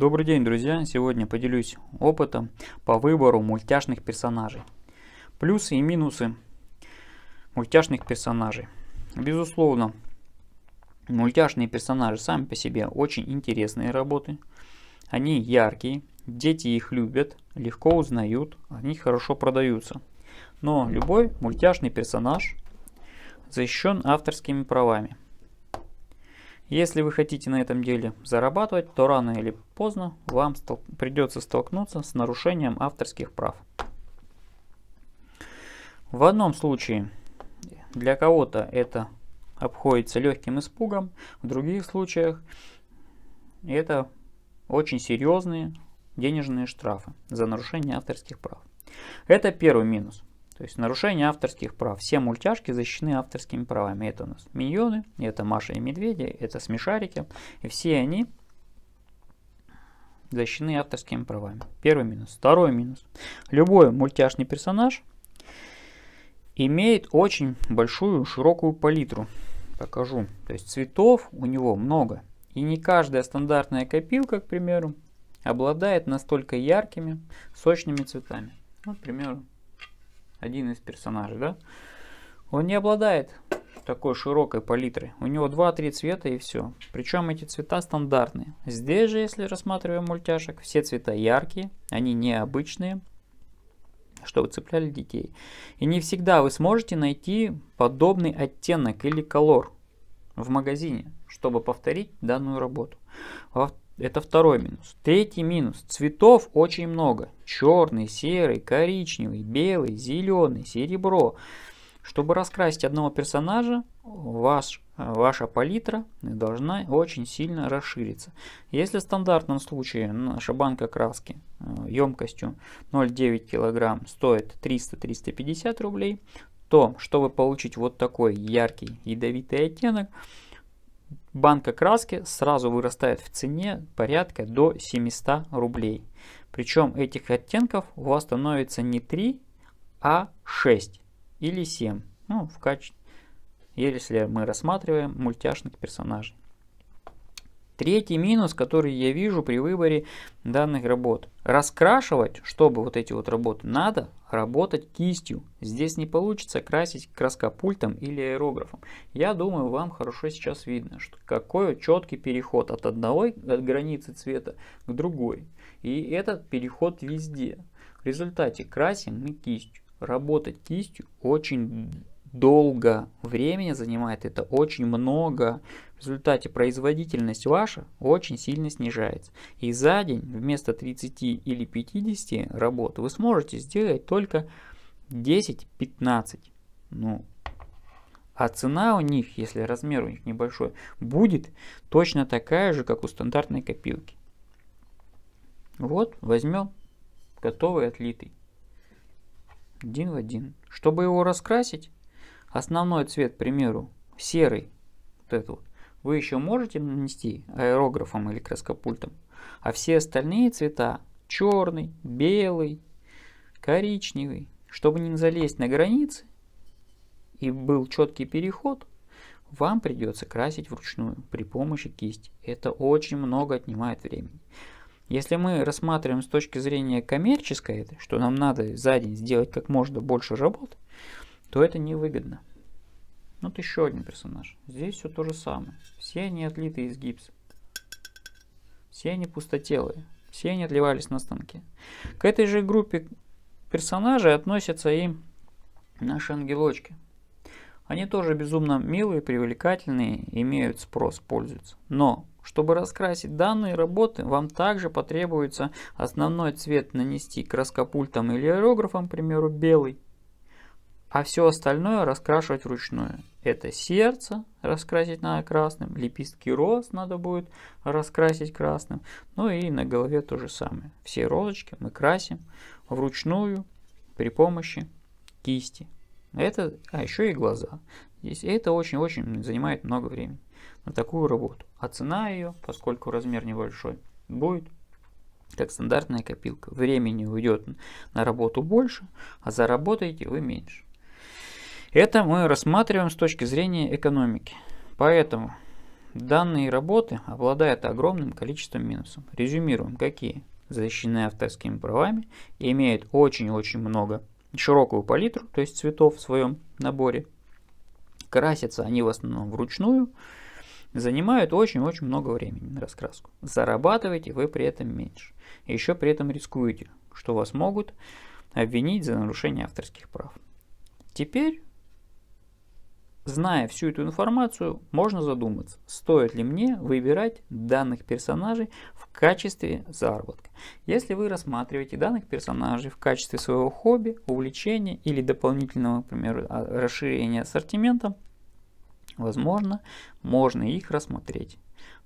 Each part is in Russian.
Добрый день, друзья! Сегодня поделюсь опытом по выбору мультяшных персонажей. Плюсы и минусы мультяшных персонажей. Безусловно, мультяшные персонажи сами по себе очень интересные работы. Они яркие, дети их любят, легко узнают, они хорошо продаются. Но любой мультяшный персонаж защищен авторскими правами. Если вы хотите на этом деле зарабатывать, то рано или поздно вам стол придется столкнуться с нарушением авторских прав. В одном случае для кого-то это обходится легким испугом, в других случаях это очень серьезные денежные штрафы за нарушение авторских прав. Это первый минус. То есть нарушение авторских прав. Все мультяшки защищены авторскими правами. Это у нас миньоны, это Маша и Медведи, это смешарики. И все они защищены авторскими правами. Первый минус. Второй минус. Любой мультяшный персонаж имеет очень большую широкую палитру. Покажу. То есть цветов у него много. И не каждая стандартная копилка, к примеру, обладает настолько яркими, сочными цветами. Вот, к примеру, один из персонажей, да, он не обладает такой широкой палитры. У него 2-3 цвета и все. Причем эти цвета стандартные. Здесь же, если рассматриваем мультяшек, все цвета яркие, они необычные, чтобы цепляли детей. И не всегда вы сможете найти подобный оттенок или колор в магазине, чтобы повторить данную работу. Это второй минус. Третий минус. Цветов очень много. Черный, серый, коричневый, белый, зеленый, серебро. Чтобы раскрасить одного персонажа, ваш, ваша палитра должна очень сильно расшириться. Если в стандартном случае наша банка краски э, емкостью 0,9 кг стоит 300-350 рублей, то чтобы получить вот такой яркий ядовитый оттенок, банка краски сразу вырастает в цене порядка до 700 рублей. Причем этих оттенков у вас становится не 3, а 6 или 7. Ну, в качестве, если мы рассматриваем мультяшных персонажей. Третий минус, который я вижу при выборе данных работ. Раскрашивать, чтобы вот эти вот работы, надо работать кистью. Здесь не получится красить краскопультом или аэрографом. Я думаю, вам хорошо сейчас видно, что какой четкий переход от одной от границы цвета к другой. И этот переход везде. В результате красим мы кистью. Работать кистью очень долго времени занимает, это очень много. В результате производительность ваша очень сильно снижается. И за день вместо 30 или 50 работ вы сможете сделать только 10-15. Ну, а цена у них, если размер у них небольшой, будет точно такая же, как у стандартной копилки. Вот, возьмем готовый отлитый. Один в один. Чтобы его раскрасить, Основной цвет, к примеру, серый, вот этот вот, вы еще можете нанести аэрографом или краскопультом, а все остальные цвета черный, белый, коричневый, чтобы не залезть на границы и был четкий переход, вам придется красить вручную при помощи кисти. Это очень много отнимает времени. Если мы рассматриваем с точки зрения коммерческой, что нам надо за день сделать как можно больше работ, то это невыгодно. Вот еще один персонаж. Здесь все то же самое. Все они отлиты из гипса. Все они пустотелые. Все они отливались на станке. К этой же группе персонажей относятся и наши ангелочки. Они тоже безумно милые, привлекательные, имеют спрос, пользуются. Но, чтобы раскрасить данные работы, вам также потребуется основной цвет нанести краскопультом или аэрографом, к примеру, белый, а все остальное раскрашивать вручную. Это сердце раскрасить надо красным, лепестки роз надо будет раскрасить красным. Ну и на голове то же самое. Все розочки мы красим вручную при помощи кисти. Это, а еще и глаза. Здесь это очень-очень занимает много времени на такую работу. А цена ее, поскольку размер небольшой, будет как стандартная копилка. Времени уйдет на работу больше, а заработаете вы меньше. Это мы рассматриваем с точки зрения экономики. Поэтому данные работы обладают огромным количеством минусов. Резюмируем, какие? Защищены авторскими правами, имеют очень-очень много широкую палитру, то есть цветов в своем наборе. Красятся они в основном вручную, занимают очень-очень много времени на раскраску. Зарабатываете вы при этом меньше. Еще при этом рискуете, что вас могут обвинить за нарушение авторских прав. Теперь Зная всю эту информацию, можно задуматься, стоит ли мне выбирать данных персонажей в качестве заработка. Если вы рассматриваете данных персонажей в качестве своего хобби, увлечения или дополнительного, например, а, расширения ассортимента, возможно, можно их рассмотреть.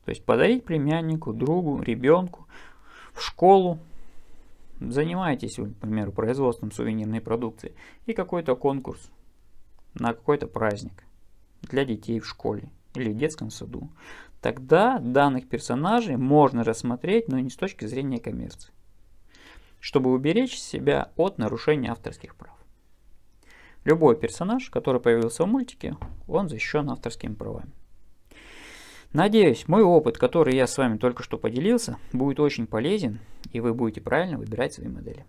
То есть подарить племяннику, другу, ребенку, в школу, занимаетесь, например, производством сувенирной продукции и какой-то конкурс на какой-то праздник – для детей в школе или в детском саду. Тогда данных персонажей можно рассмотреть, но не с точки зрения коммерции, чтобы уберечь себя от нарушения авторских прав. Любой персонаж, который появился в мультике, он защищен авторскими правами. Надеюсь, мой опыт, который я с вами только что поделился, будет очень полезен, и вы будете правильно выбирать свои модели.